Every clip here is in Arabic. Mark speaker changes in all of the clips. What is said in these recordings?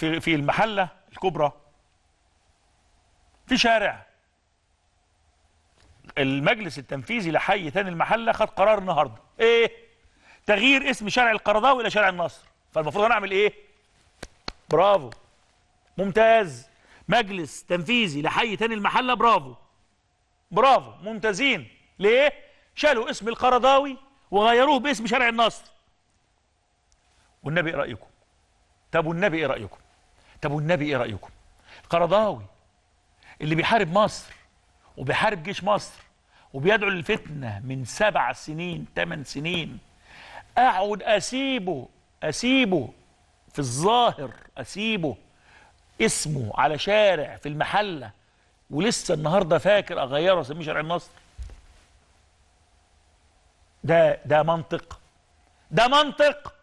Speaker 1: في في المحله الكبرى في شارع المجلس التنفيذي لحي تاني المحله خد قرار النهارده ايه تغيير اسم شارع القرضاوي الى شارع النصر فالمفروض انا اعمل ايه برافو ممتاز مجلس تنفيذي لحي تاني المحله برافو برافو ممتازين ليه شالوا اسم القرضاوي وغيروه باسم شارع النصر والنبي ايه رايكم طب والنبي ايه رايكم طب والنبي ايه رايكم القرضاوي اللي بيحارب مصر وبيحارب جيش مصر وبيدعو للفتنه من سبع سنين ثمان سنين اقعد اسيبه اسيبه في الظاهر اسيبه اسمه على شارع في المحله ولسه النهارده فاكر اغيره اسميه شارع النصر ده ده منطق ده منطق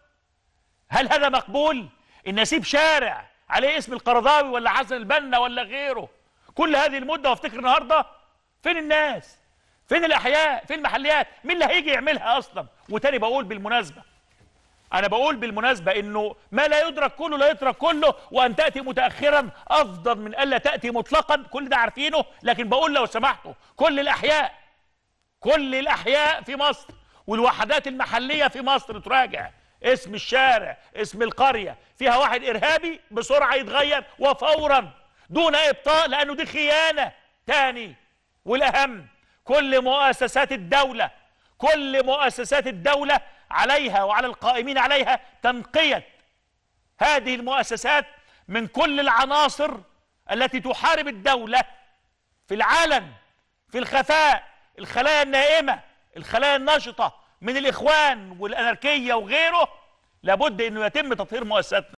Speaker 1: هل هذا مقبول ان اسيب شارع عليه اسم القرضاوي ولا حسن البنا ولا غيره كل هذه المدة وافتكر النهاردة فين الناس فين الأحياء فين المحليات مين اللي هيجي يعملها أصلا وتاني بقول بالمناسبة أنا بقول بالمناسبة إنه ما لا يدرك كله لا يترك كله وأن تأتي متأخرا أفضل من ألا تأتي مطلقا كل ده عارفينه لكن بقول لو سمحتوا كل الأحياء كل الأحياء في مصر والوحدات المحلية في مصر تراجع اسم الشارع اسم القرية فيها واحد إرهابي بسرعة يتغير وفورا دون إبطاء لأنه دي خيانة تاني والأهم كل مؤسسات الدولة كل مؤسسات الدولة عليها وعلى القائمين عليها تنقية هذه المؤسسات من كل العناصر التي تحارب الدولة في العالم في الخفاء الخلايا النائمة الخلايا النشطة من الإخوان والأناركية وغيره لابد أنه يتم تطهير مؤسستنا